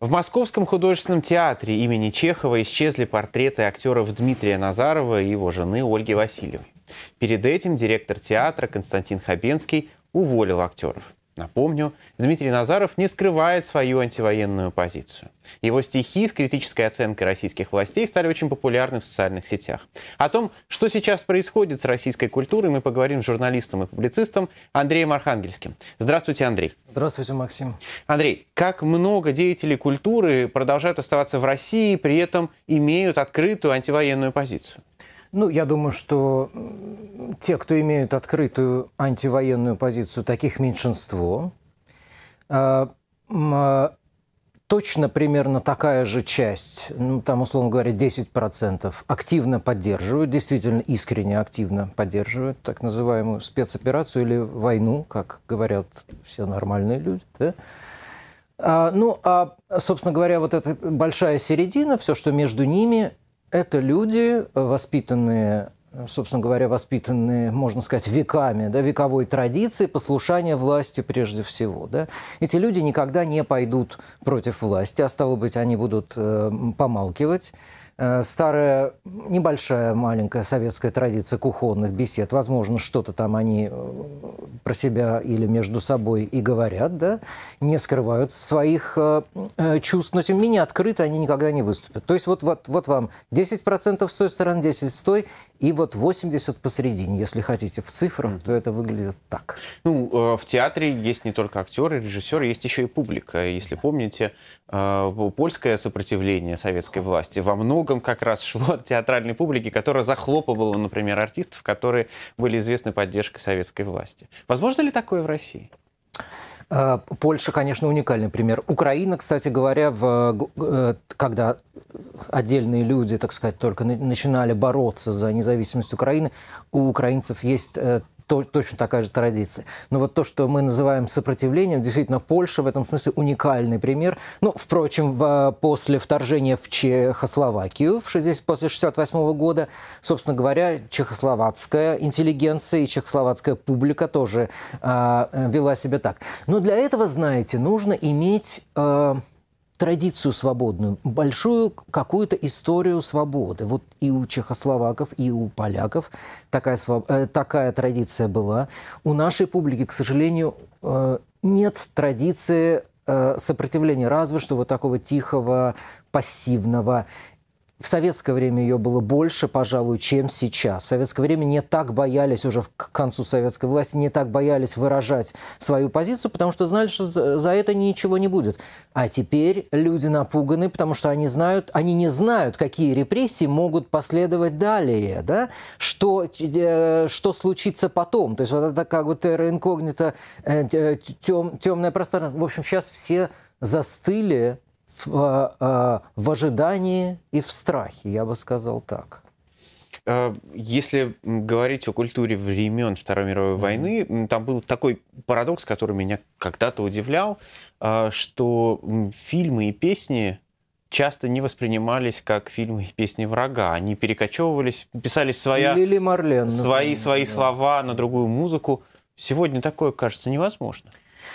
В Московском художественном театре имени Чехова исчезли портреты актеров Дмитрия Назарова и его жены Ольги Васильевой. Перед этим директор театра Константин Хабенский уволил актеров. Напомню, Дмитрий Назаров не скрывает свою антивоенную позицию. Его стихи с критической оценкой российских властей стали очень популярны в социальных сетях. О том, что сейчас происходит с российской культурой, мы поговорим с журналистом и публицистом Андреем Архангельским. Здравствуйте, Андрей. Здравствуйте, Максим. Андрей, как много деятелей культуры продолжают оставаться в России, при этом имеют открытую антивоенную позицию? Ну, я думаю, что те, кто имеют открытую антивоенную позицию, таких меньшинство. А, а, точно примерно такая же часть, ну, там, условно говоря, 10% активно поддерживают, действительно искренне активно поддерживают так называемую спецоперацию или войну, как говорят все нормальные люди. Да? А, ну, а, собственно говоря, вот эта большая середина, все, что между ними, это люди, э, воспитанные э, собственно говоря, воспитанные, можно сказать, веками, да, вековой традицией послушания власти прежде всего. Да. Эти люди никогда не пойдут против власти, а стало быть, они будут э, помалкивать, Э, старая, небольшая, маленькая советская традиция кухонных бесед. Возможно, что-то там они э, про себя или между собой и говорят, да, не скрывают своих э, чувств, но тем не менее открыто они никогда не выступят. То есть вот, вот, вот вам 10% с той стороны, 10% с той, и вот 80 посередине. Если хотите в цифрах, mm-hmm. то это выглядит так. Ну, э, в театре есть не только актеры, режиссеры, есть еще и публика. Если да. помните, э, польское сопротивление советской власти во многом как раз шло от театральной публики, которая захлопывала, например, артистов, которые были известны поддержкой советской власти. Возможно ли такое в России? А, Польша, конечно, уникальный пример. Украина, кстати говоря, в, э, когда отдельные люди, так сказать, только начинали бороться за независимость Украины, у украинцев есть э, точно такая же традиция. Но вот то, что мы называем сопротивлением, действительно, Польша в этом смысле уникальный пример. Ну, впрочем, в, после вторжения в Чехословакию в 60, после 1968 -го года, собственно говоря, чехословацкая интеллигенция и чехословацкая публика тоже а, э, вела себя так. Но ну но для этого, знаете, нужно иметь э, традицию свободную, большую какую-то историю свободы. Вот и у чехословаков, и у поляков такая, своб... э, такая традиция была. У нашей публики, к сожалению, э, нет традиции э, сопротивления, разве что вот такого тихого, пассивного. В советское время ее было больше, пожалуй, чем сейчас. В советское время не так боялись уже к концу советской власти, не так боялись выражать свою позицию, потому что знали, что за это ничего не будет. А теперь люди напуганы, потому что они знают, они не знают, какие репрессии могут последовать далее, да? что, э, что случится потом. То есть вот это как бы терра э, тем, темное пространство. В общем, сейчас все застыли в, э, э, в ожидании и в страхе, я бы сказал так. Э, если говорить о культуре времен Второй мировой mm-hmm. войны, там был такой парадокс, который меня когда-то удивлял, что фильмы и песни часто не воспринимались как фильмы и песни врага. Они перекочевывались, писались своя, Лили Марлен, свои, свои да. слова на другую музыку. Сегодня такое кажется невозможно.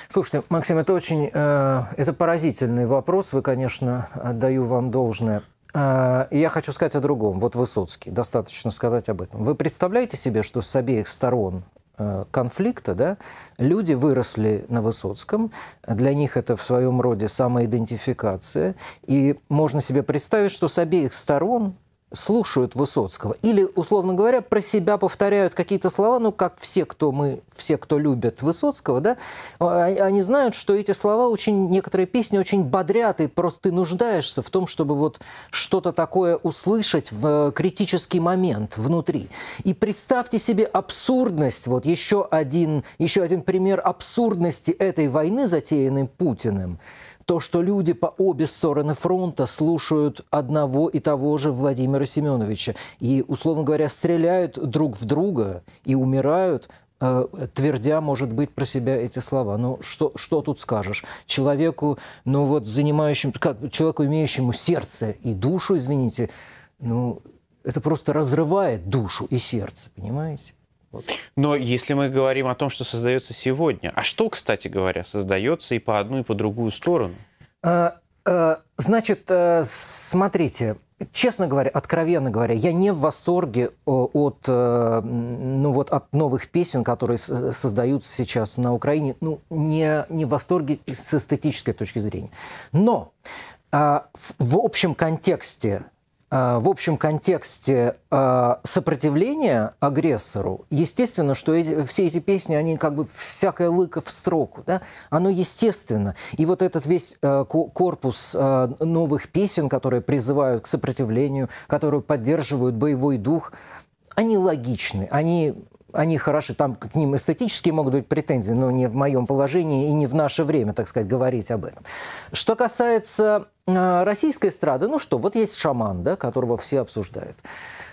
Слушайте, Максим, это очень, э, это поразительный вопрос. Вы, конечно, отдаю вам должное. Э, я хочу сказать о другом. Вот Высоцкий, достаточно сказать об этом. Вы представляете себе, что с обеих сторон э, конфликта, да, люди выросли на Высоцком, для них это в своем роде самоидентификация, и можно себе представить, что с обеих сторон слушают Высоцкого или, условно говоря, про себя повторяют какие-то слова, ну, как все, кто мы, все, кто любят Высоцкого, да, а, а, они знают, что эти слова очень, некоторые песни очень бодрят, и просто ты нуждаешься в том, чтобы вот что-то такое услышать в э, критический момент внутри. И представьте себе абсурдность, вот еще один, еще один пример абсурдности этой войны, затеянной Путиным – то, что люди по обе стороны фронта слушают одного и того же Владимира Семеновича и, условно говоря, стреляют друг в друга и умирают, э, твердя, может быть, про себя эти слова. Ну, что, что тут скажешь? Человеку, ну вот, занимающему, как человеку, имеющему сердце и душу, извините, ну, это просто разрывает душу и сердце, понимаете? Но если мы говорим о том, что создается сегодня, а что, кстати говоря, создается и по одну, и по другую сторону? Э, э, значит, э, смотрите, честно говоря, откровенно говоря, я не в восторге от, ну вот, от новых песен, которые создаются сейчас на Украине. Ну, не, не в восторге с эстетической точки зрения. Но в общем контексте а, в общем контексте а, сопротивления агрессору, естественно, что эти, все эти песни, они как бы всякая лыка в строку, да, оно естественно. И вот этот весь а, корпус новых песен, которые призывают к сопротивлению, которые поддерживают боевой дух, они логичны, они они хороши, там к ним эстетически могут быть претензии, но не в моем положении и не в наше время, так сказать, говорить об этом. Что касается э, российской эстрады, ну что, вот есть шаман, да, которого все обсуждают.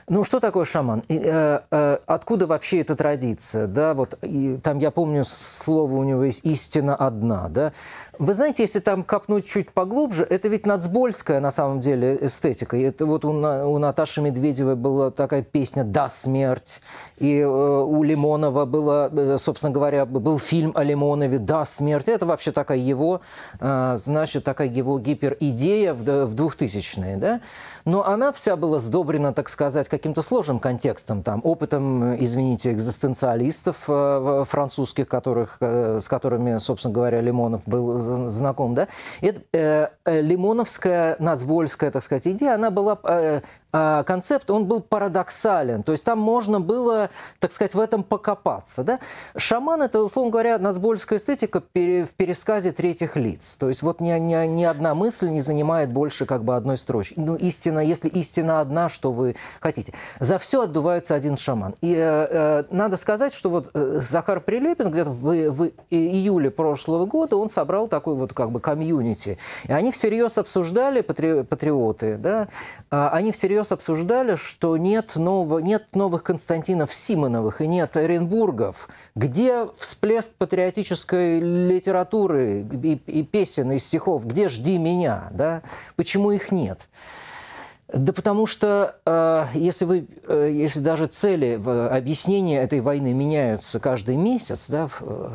Ну, что такое шаман? И, э, э, откуда вообще эта традиция? Да, вот и, там я помню слово у него есть «истина одна». Да? Вы знаете, если там копнуть чуть поглубже, это ведь нацбольская на самом деле эстетика. Это вот у, у Наташи Медведевой была такая песня «Да, смерть», и э, у Лимонова было, э, собственно говоря, был фильм о Лимонове «Да, смерть». Это вообще такая его, э, значит, такая его гиперидея в, в 2000-е, да? Но она вся была сдобрена, так сказать, каким-то сложным контекстом, там, опытом, извините, экзистенциалистов французских, которых, с которыми, собственно говоря, Лимонов был знаком, да, это, э, э, лимоновская, нацбольская, так сказать, идея, она была э, а концепт, он был парадоксален. То есть там можно было, так сказать, в этом покопаться. Да? Шаман – это, условно говоря, нацбольская эстетика в пересказе третьих лиц. То есть вот ни, ни, ни одна мысль не занимает больше как бы одной строчки. Ну, истина, если истина одна, что вы хотите. За все отдувается один шаман. И э, э, надо сказать, что вот э, Захар Прилепин где-то в, в июле прошлого года он собрал такой вот как бы комьюнити. И они всерьез обсуждали, патри, патриоты, да? А они всерьез всерьез обсуждали, что нет, нового, нет новых Константинов Симоновых и нет Оренбургов. Где всплеск патриотической литературы и, и песен, и стихов? Где «Жди меня»? Да? Почему их нет? Да потому что э, если, вы, э, если даже цели в объяснении этой войны меняются каждый месяц, да, в, э,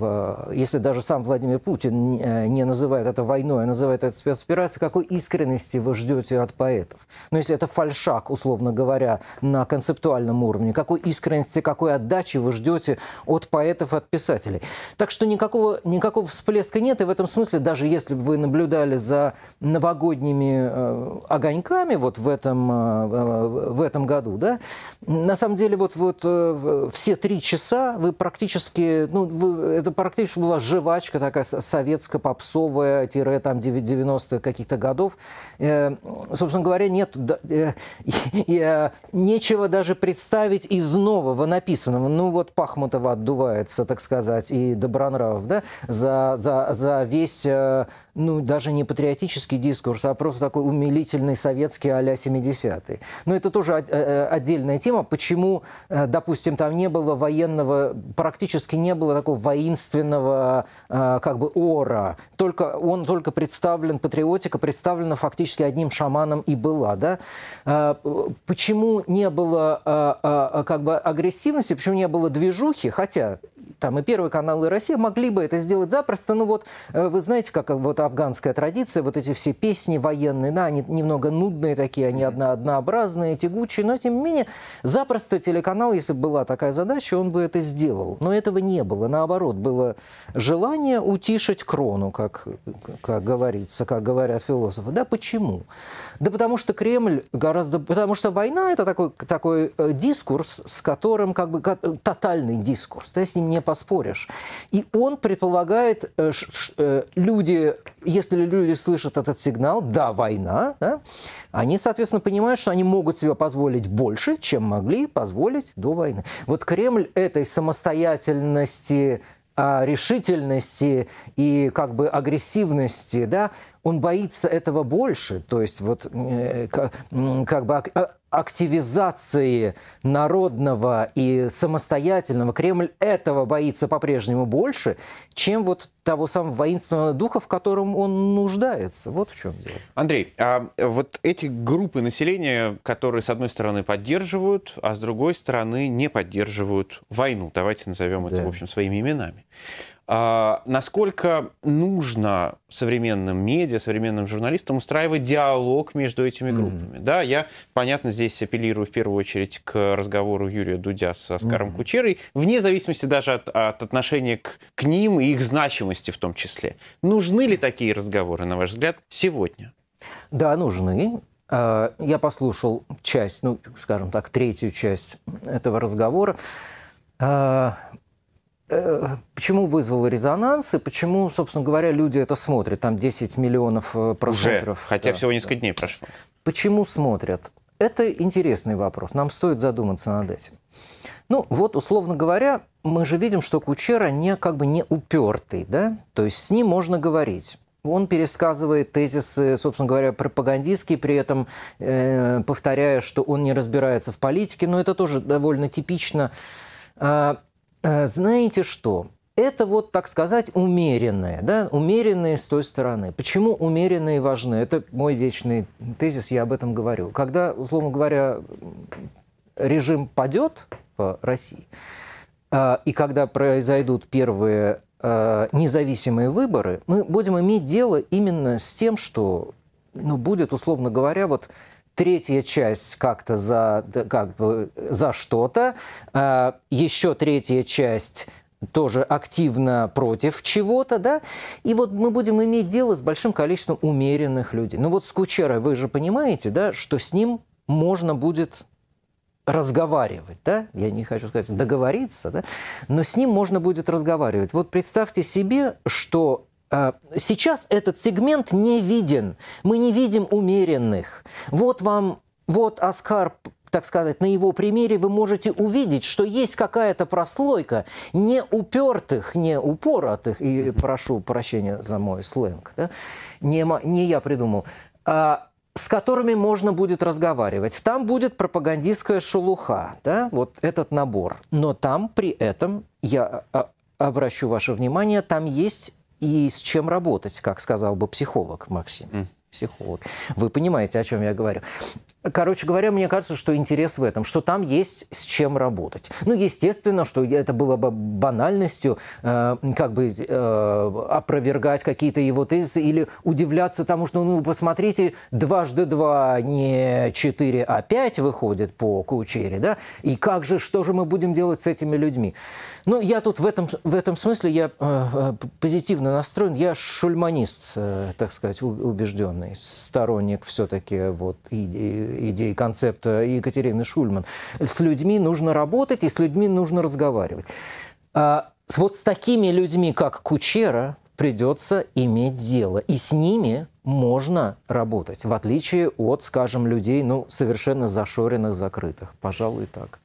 Э, если даже сам Владимир Путин э, не называет это войной, а называет это спецоперацией, какой искренности вы ждете от поэтов? Но ну, если это фальшак, условно говоря, на концептуальном уровне, какой искренности, какой отдачи вы ждете от поэтов, от писателей? Так что никакого, никакого всплеска нет, и в этом смысле, даже если бы вы наблюдали за новогодними э, огоньками вот в этом, в этом году, да, на самом деле вот, вот все три часа вы практически, ну, вы, это практически была жвачка такая советско-попсовая, тире там 90-х каких-то годов. Э, собственно говоря, нет, да, э, э, нечего даже представить из нового написанного. Ну вот Пахмутова отдувается, так сказать, и Добронравов, да, за, за, за весь, э, ну даже не патриотический дискурс, а просто такой умилительный советский а-ля 70-е. Но это тоже э, э, отдельная тема, почему, э, допустим, там не было военного, практически не было такого военного единственного э, как бы ора. Только, он только представлен, патриотика представлена фактически одним шаманом и была. Да? Э, почему не было э, как бы агрессивности, почему не было движухи, хотя там и Первый канал, и Россия могли бы это сделать запросто, но вот вы знаете, как вот афганская традиция, вот эти все песни военные, да, они немного нудные такие, они одна однообразные, тягучие, но тем не менее запросто телеканал, если бы была такая задача, он бы это сделал. Но этого не было, наоборот, было желание утишить крону, как, как говорится, как говорят философы. Да почему? Да потому что Кремль гораздо... Потому что война – это такой, такой э, дискурс, с которым как бы тотальный дискурс. Ты с ним не поспоришь. И он предполагает, что э, э, люди, если люди слышат этот сигнал, да, война, да, они, соответственно, понимают, что они могут себе позволить больше, чем могли позволить до войны. Вот Кремль этой самостоятельности а, решительности и как бы агрессивности, да, он боится этого больше, то есть вот э, как бы а, активизации народного и самостоятельного Кремль этого боится по-прежнему больше, чем вот того самого воинственного духа, в котором он нуждается. Вот в чем дело. Андрей, а вот эти группы населения, которые, с одной стороны, поддерживают, а с другой стороны, не поддерживают войну, давайте назовем да. это, в общем, своими именами. А, насколько нужно современным медиа, современным журналистам устраивать диалог между этими группами. Mm-hmm. Да, я, понятно, здесь апеллирую в первую очередь к разговору Юрия Дудя с Оскаром mm-hmm. Кучерой, вне зависимости даже от, от отношения к, к ним и их значимости в том числе. Нужны ли такие разговоры, на ваш взгляд, сегодня? Да, нужны. А, я послушал часть, ну, скажем так, третью часть этого разговора. А, Э, почему вызвало резонанс и почему, собственно говоря, люди это смотрят? Там 10 миллионов э, просмотров. Уже, хотя да, всего несколько да. дней прошло. Почему смотрят? Это интересный вопрос. Нам стоит задуматься над этим. Ну, вот, условно говоря, мы же видим, что Кучера не, как бы не упертый, да? То есть с ним можно говорить. Он пересказывает тезисы, собственно говоря, пропагандистские, при этом э, повторяя, что он не разбирается в политике, но это тоже довольно типично. А, Э, знаете что? Это вот, так сказать, умеренное, да, умеренное с той стороны. Почему умеренные важны? Это мой вечный тезис, я об этом говорю. Когда, условно говоря, режим падет в России, э, и когда произойдут первые э, независимые выборы, мы будем иметь дело именно с тем, что ну, будет, условно говоря, вот третья часть как-то за, как бы за что-то, э, а, еще третья часть тоже активно против чего-то, да, и вот мы будем иметь дело с большим количеством умеренных людей. Ну вот с Кучерой вы же понимаете, да, что с ним можно будет разговаривать, да, я не хочу сказать договориться, да, но с ним можно будет разговаривать. Вот представьте себе, что а, сейчас этот сегмент не виден. Мы не видим умеренных. Вот вам, вот Оскар так сказать, на его примере вы можете увидеть, что есть какая-то прослойка неупертых, неупоротых. и прошу прощения за мой сленг, да? не, не я придумал, а, с которыми можно будет разговаривать. Там будет пропагандистская шелуха, да, вот этот набор. Но там при этом, я а, обращу ваше внимание, там есть и с чем работать, как сказал бы психолог Максим. Mm. Психолог. Вы понимаете, о чем я говорю. Короче говоря, мне кажется, что интерес в этом, что там есть с чем работать. Ну, естественно, что это было бы банальностью, э, как бы э, опровергать какие-то его тезисы или удивляться тому, что, ну, посмотрите, дважды два не четыре, а пять выходит по Кучере, да? И как же, что же мы будем делать с этими людьми? Ну, я тут в этом, в этом смысле, я э, э позитивно настроен, я шульманист, э, так сказать, убежденный, сторонник все-таки вот и, и Идеи, концепта э, Екатерины Шульман. С людьми нужно работать и с людьми нужно разговаривать. А вот с такими людьми, как Кучера, придется иметь дело. И с ними можно работать, в отличие от, скажем, людей, ну, совершенно зашоренных, закрытых. Пожалуй, так.